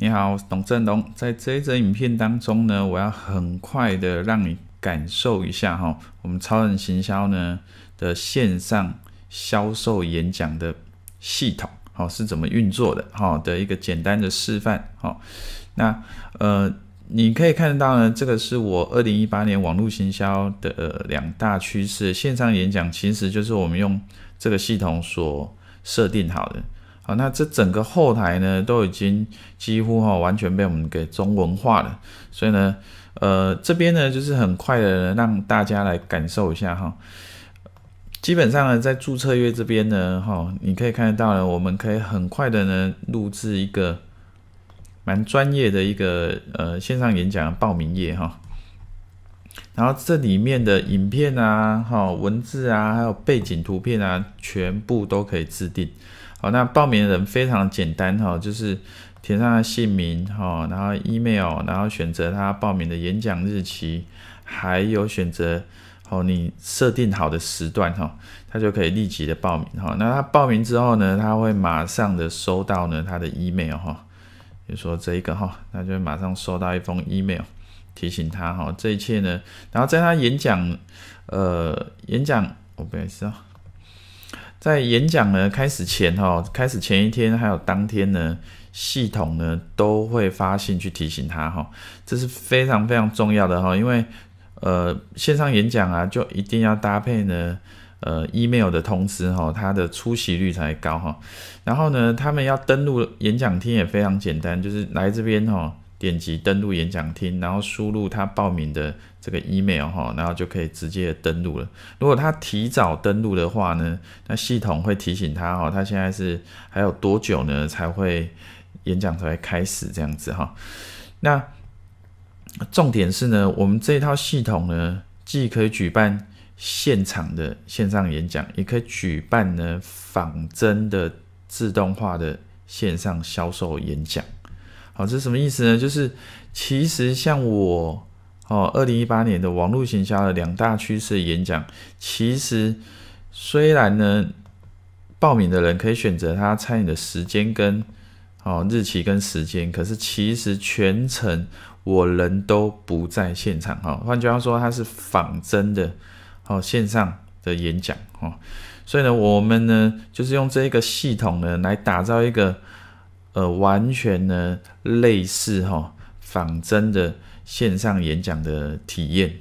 你好，我是董振东。在这一则影片当中呢，我要很快的让你感受一下哈，我们超人行销呢的线上销售演讲的系统，好是怎么运作的，好的一个简单的示范。好，那呃，你可以看得到呢，这个是我二零一八年网络行销的两大趋势，线上演讲其实就是我们用这个系统所设定好的。啊，那这整个后台呢，都已经几乎哈完全被我们给中文化了，所以呢，呃，这边呢就是很快的让大家来感受一下哈，基本上呢在注册页这边呢哈，你可以看得到呢，我们可以很快的呢录制一个蛮专业的一个呃线上演讲报名页哈。然后这里面的影片啊、哈文字啊、还有背景图片啊，全部都可以自定。好，那报名人非常简单哈，就是填上他姓名哈，然后 email，然后选择他报名的演讲日期，还有选择好你设定好的时段哈，他就可以立即的报名哈。那他报名之后呢，他会马上的收到呢他的 email 哈，比如说这一个哈，那就马上收到一封 email。提醒他哈，这一切呢，然后在他演讲，呃，演讲，我不该说，在演讲呢开始前哈，开始前一天还有当天呢，系统呢都会发信去提醒他哈，这是非常非常重要的哈，因为呃线上演讲啊，就一定要搭配呢，呃，email 的通知哈，它的出席率才高哈，然后呢，他们要登录演讲厅也非常简单，就是来这边哈。点击登录演讲厅，然后输入他报名的这个 email 哈，然后就可以直接登录了。如果他提早登录的话呢，那系统会提醒他哈，他现在是还有多久呢才会演讲才会开始这样子哈。那重点是呢，我们这套系统呢，既可以举办现场的线上演讲，也可以举办呢仿真的自动化的线上销售演讲。好，这什么意思呢？就是其实像我哦，二零一八年的网络行销的两大趋势演讲，其实虽然呢，报名的人可以选择他参与的时间跟哦日期跟时间，可是其实全程我人都不在现场哈。换句话说，它是仿真的哦线上的演讲哈。所以呢，我们呢就是用这一个系统呢来打造一个。呃，完全呢类似哈，仿真的线上演讲的体验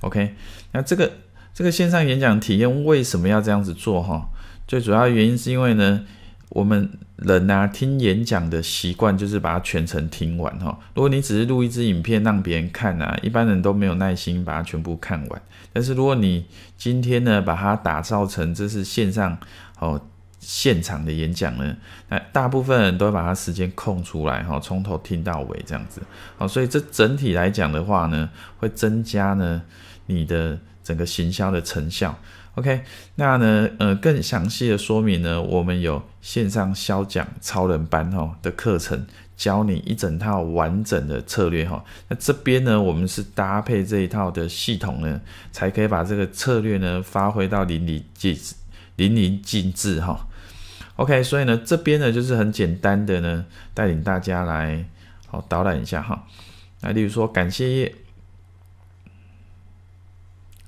，OK？那这个这个线上演讲体验为什么要这样子做哈？最主要原因是因为呢，我们人呐听演讲的习惯就是把它全程听完哈。如果你只是录一支影片让别人看呐，一般人都没有耐心把它全部看完。但是如果你今天呢把它打造成这是线上哦。现场的演讲呢，那大部分人都会把它时间空出来哈，从头听到尾这样子，好，所以这整体来讲的话呢，会增加呢你的整个行销的成效。OK，那呢，呃，更详细的说明呢，我们有线上销讲超人班哈的课程，教你一整套完整的策略哈。那这边呢，我们是搭配这一套的系统呢，才可以把这个策略呢发挥到淋漓尽致，淋漓尽致哈。OK，所以呢，这边呢就是很简单的呢，带领大家来好导览一下哈。那例如说感谢页，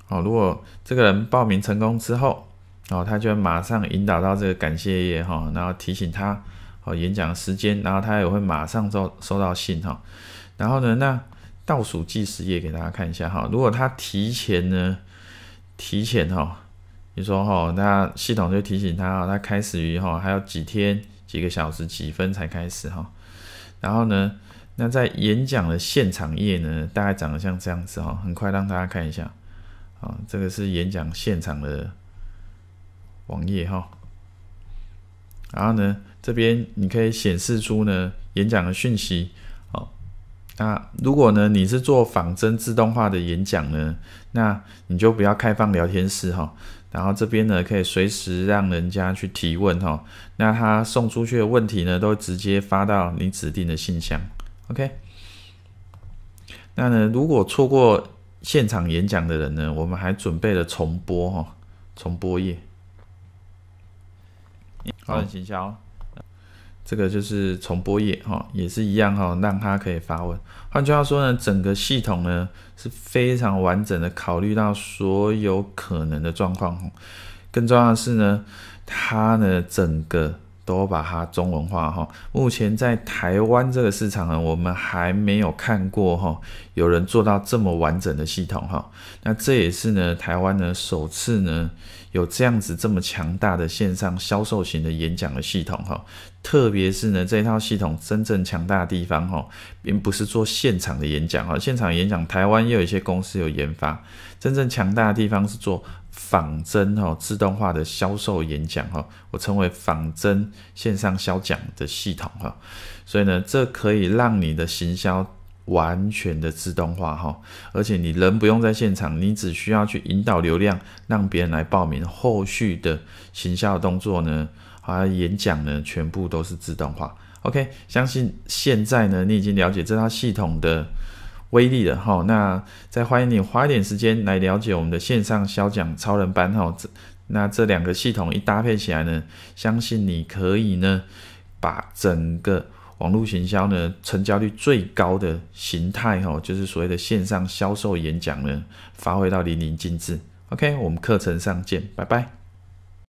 好，如果这个人报名成功之后，哦，他就会马上引导到这个感谢页哈，然后提醒他哦演讲的时间，然后他也会马上收收到信哈。然后呢，那倒数计时页给大家看一下哈，如果他提前呢，提前哈。你说哈，那系统就提醒他，他开始于哈，还有几天几个小时几分才开始哈。然后呢，那在演讲的现场页呢，大概长得像这样子哈。很快让大家看一下啊，这个是演讲现场的网页哈。然后呢，这边你可以显示出呢演讲的讯息。那如果呢，你是做仿真自动化的演讲呢，那你就不要开放聊天室哈，然后这边呢可以随时让人家去提问哈，那他送出去的问题呢，都直接发到你指定的信箱，OK？那呢，如果错过现场演讲的人呢，我们还准备了重播哈，重播页，好，请秦霄。这个就是重播页哈，也是一样哈，让它可以发问。换句话说呢，整个系统呢是非常完整的，考虑到所有可能的状况。更重要的是呢，它呢整个。都把它中文化哈。目前在台湾这个市场呢，我们还没有看过哈，有人做到这么完整的系统哈。那这也是呢，台湾呢首次呢有这样子这么强大的线上销售型的演讲的系统哈。特别是呢，这套系统真正强大的地方哈，并不是做现场的演讲哈。现场演讲台湾也有一些公司有研发，真正强大的地方是做。仿真哈，自动化的销售演讲哈，我称为仿真线上销讲的系统哈，所以呢，这可以让你的行销完全的自动化哈，而且你人不用在现场，你只需要去引导流量，让别人来报名，后续的行销动作呢，有演讲呢，全部都是自动化。OK，相信现在呢，你已经了解这套系统的。威力的哈，那再欢迎你花一点时间来了解我们的线上销讲超人班哈，这那这两个系统一搭配起来呢，相信你可以呢把整个网络行销呢成交率最高的形态哈，就是所谓的线上销售演讲呢发挥到淋漓尽致。OK，我们课程上见，拜拜。